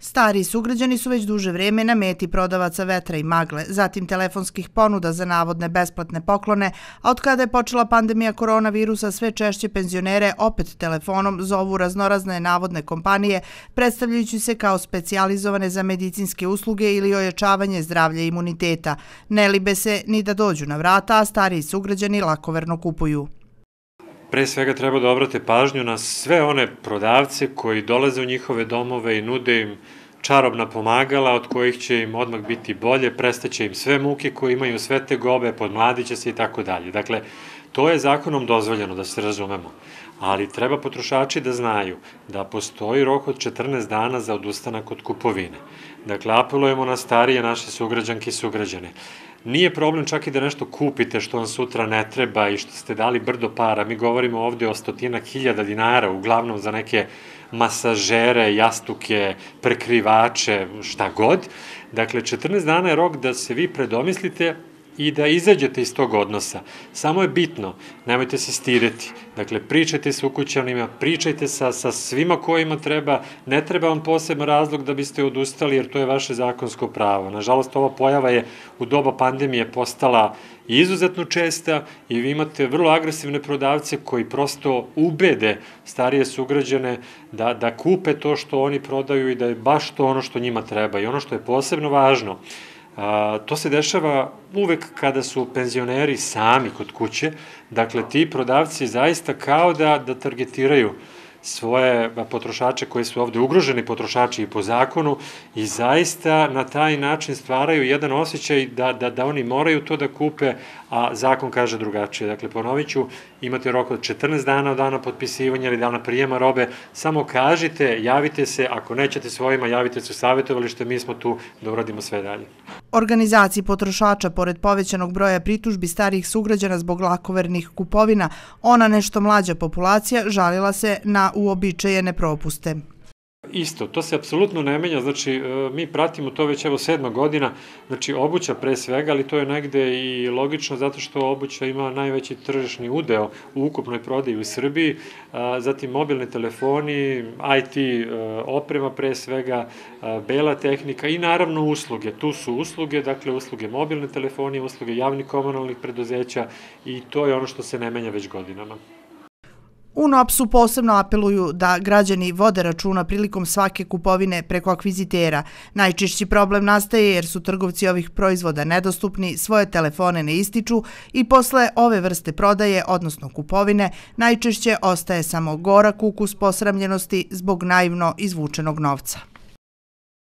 Stari sugrađani su već duže vreme na meti prodavaca vetra i magle, zatim telefonskih ponuda za navodne besplatne poklone, a od kada je počela pandemija koronavirusa sve češće penzionere opet telefonom zovu raznorazne navodne kompanije, predstavljajući se kao specijalizovane za medicinske usluge ili ojačavanje zdravlja i imuniteta. Ne libe se ni da dođu na vrata, a stari sugrađani lakoverno kupuju pre svega treba da obrate pažnju na sve one prodavce koji dolaze u njihove domove i nude im čarobna pomagala od kojih će im odmah biti bolje, prestaće im sve muke koje imaju, sve te gobe, podmladiće se i tako dalje. Dakle, To je zakonom dozvoljeno, da se razumemo. Ali treba potrošači da znaju da postoji rok od 14 dana za odustanak od kupovine. Dakle, apelujemo na starije naše sugrađanke i sugrađane. Nije problem čak i da nešto kupite što vam sutra ne treba i što ste dali brdo para. Mi govorimo ovde o stotinak hiljada dinara, uglavnom za neke masažere, jastuke, prekrivače, šta god. Dakle, 14 dana je rok da se vi predomislite i da izađete iz tog odnosa. Samo je bitno, nemojte se stireti. Dakle, pričajte sa ukućanima, pričajte sa, sa svima kojima treba, ne treba vam poseban razlog da biste odustali, jer to je vaše zakonsko pravo. Nažalost, ova pojava je u doba pandemije postala izuzetno česta i vi imate vrlo agresivne prodavce koji prosto ubede starije sugrađane da, da kupe to što oni prodaju i da je baš to ono što njima treba. I ono što je posebno važno, A, to se dešava uvek kada su penzioneri sami kod kuće, dakle ti prodavci zaista kao da, da targetiraju svoje potrošače koji su ovde ugroženi potrošači i po zakonu i zaista na taj način stvaraju jedan osjećaj da, da, da oni moraju to da kupe, a zakon kaže drugačije. Dakle, ponovit ću, imate rok od 14 dana od dana potpisivanja ili dana prijema robe, samo kažite, javite se, ako nećete svojima, javite se u savjetovalište, mi smo tu da uradimo sve dalje. Organizaciji potrošača, pored povećanog broja pritužbi starih sugrađana zbog lakovernih kupovina, ona nešto mlađa populacija žalila se na uobičajene propuste. Isto, to se apsolutno ne menja, znači e, mi pratimo to već evo sedma godina, znači obuća pre svega, ali to je negde i logično zato što obuća ima najveći tržišni udeo u ukupnoj prodaji u Srbiji, e, zatim mobilni telefoni, IT e, oprema pre svega, bela tehnika i naravno usluge, tu su usluge, dakle usluge mobilne telefonije, usluge javnih komunalnih preduzeća i to je ono što se ne menja već godinama. U NOPS-u posebno apeluju da građani vode računa prilikom svake kupovine preko akvizitera. Najčešći problem nastaje jer su trgovci ovih proizvoda nedostupni, svoje telefone ne ističu i posle ove vrste prodaje, odnosno kupovine, najčešće ostaje samo gorak ukus posramljenosti zbog naivno izvučenog novca.